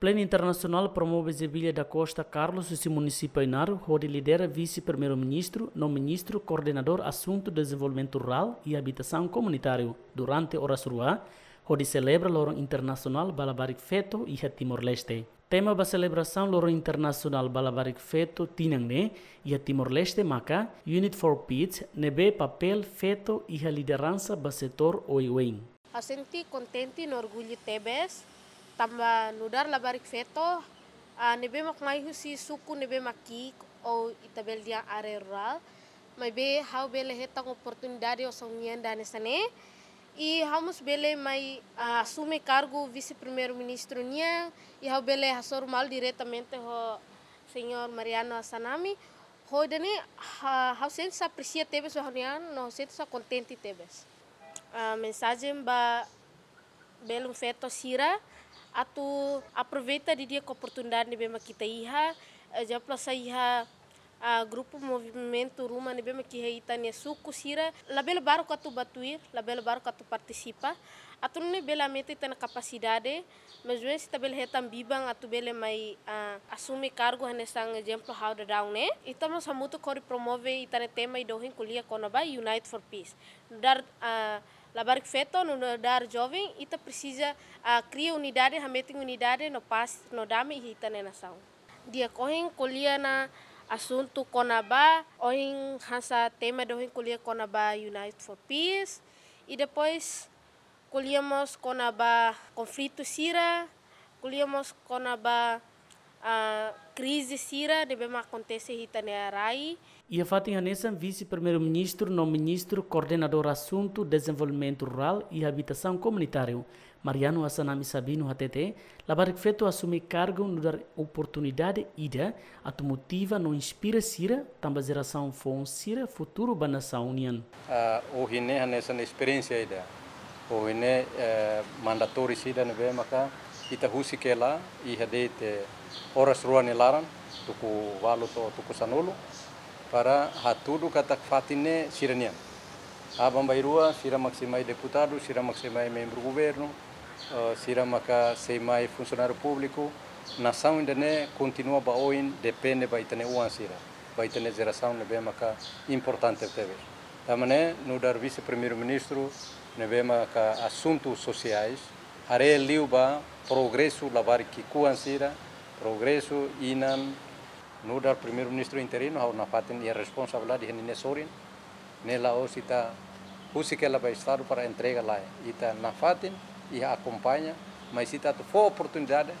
Plano Internacional promove Zebilha da Costa Carlos e município Inaro, onde lidera vice-primeiro-ministro, não-ministro, coordenador assunto desenvolvimento rural e habitação comunitário durante horas rua, onde celebra Loro Internacional balabaric Feto e a Timor-Leste. Tema da celebração Loro Internacional balabaric Feto Tinangne e a Timor-Leste Maca, Unit for Peace, nebe papel feto e a liderança do setor OIUEN. A senti contente e orgulho de tambah nudar labarik barik feto a ah, nebe mak mai husi suku nebe maki o itabel dia are rural mai be hau bele hetang oportunidade o songian dane sane e hamus bele mai ah, sume kargo vice primeiro ministro nia i hau bele hasor mal diretamente ho senhor Mariano Sanami, ho dane hau sen sa aprecia tebes o hanian no sen sa contenti tebes a ah, mensagem ba belum feto sira atu aproveita di dia oportunidade bema kita iha eh, já plasa iha a ah, grupo movimento ruma ne bema que heita ne suku sira labelo baro katu batuir label baro katu participa atu ne bela meti tena kapasidade mas wen se hetan bibang atu bele mai uh, ah, asumi cargo hane sang ejemplo how the down ne itama samuto kori promove itane tema i idohin kulia konoba unite for peace dar uh, labar feito no dar jovem ita precisa uh, criar unidade meter unidade no pas no dame ita na nação dia correm colhia na assunto conaba em hasa tema do oin colhia conaba unite for Peace e depois colhemos conaba conflito sira colhemos conaba uh, crise sira deve acontecer hita ne E a fatin anessa vice-primeiro-ministro, não ministro, coordenador assunto desenvolvimento rural e habitação comunitário, Mariano Assanami Sabino HTT, labar feito assumir cargo no dar oportunidade ida, motiva não inspira sira, também geração fon sira, futuro banação união. Uh, o Rine anessa experiência ida, o Rine uh, mandatório sira ne maka, ita husikela iha de te horas rua nelaran tuku walu to tuku sanulu para hatudu katak fatine siranian. Abam bairua sira maximai deputado, sira maximai membro governo, sira maka semai funcionário público, nação ainda ne continua baoin depende baitane uan sira, baitane geração ne bem maka importante teve. Tamane no dar vice primeiro ministro ne bem maka assuntos sociais are liuba progresso lavar ki kuansira progresso inan no dar primeiro ministro interino hau nafatin ia responsabilidade henine sorin nela o osita husike laba estar para entrega lá ita nafatin ia acompanha mas tu for oportunidade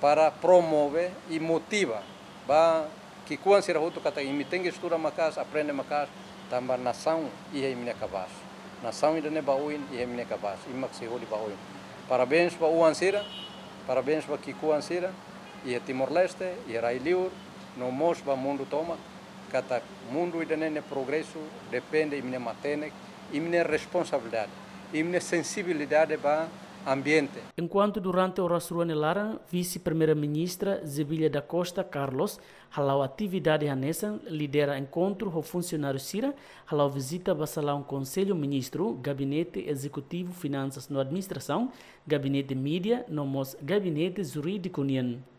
para promover e motiva ba que quando será outro kata imi tem que estudar macas aprende macas também nação ia imine cabas nação ainda ne baúin ia imine cabas imak se holi baúin. Parabéns para o Ansira, parabéns para Kiku Ansira, e a Timor-Leste, e a Rai Liur, no mos para mundo toma, o mundo e danene progresso depende de minha matene, e minha responsabilidade, e minha sensibilidade para ambiente. Enquanto durante o rastro Lara, vice-primeira-ministra Zebilha da Costa Carlos, halau atividade Hanessan, lidera encontro com funcionário Cira, halau visita Bassalão Conselho Ministro, Gabinete Executivo Finanças no Administração, Gabinete Mídia, nomos Gabinete Jurídico União.